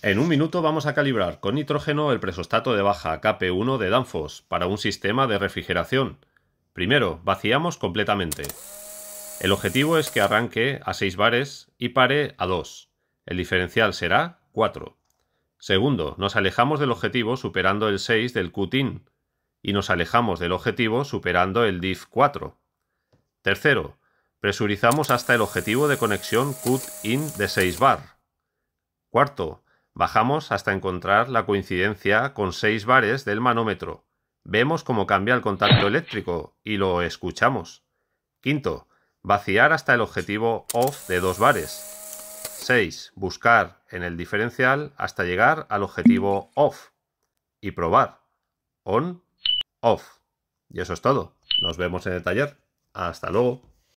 En un minuto vamos a calibrar con nitrógeno el presostato de baja KP1 de Danfoss para un sistema de refrigeración. Primero, vaciamos completamente. El objetivo es que arranque a 6 bares y pare a 2. El diferencial será 4. Segundo, nos alejamos del objetivo superando el 6 del cut-in. y nos alejamos del objetivo superando el DIF 4. Tercero, presurizamos hasta el objetivo de conexión cut-in de 6 bar. Cuarto, Bajamos hasta encontrar la coincidencia con seis bares del manómetro. Vemos cómo cambia el contacto eléctrico y lo escuchamos. Quinto, vaciar hasta el objetivo off de dos bares. 6. Buscar en el diferencial hasta llegar al objetivo off y probar. On, off. Y eso es todo. Nos vemos en el taller. Hasta luego.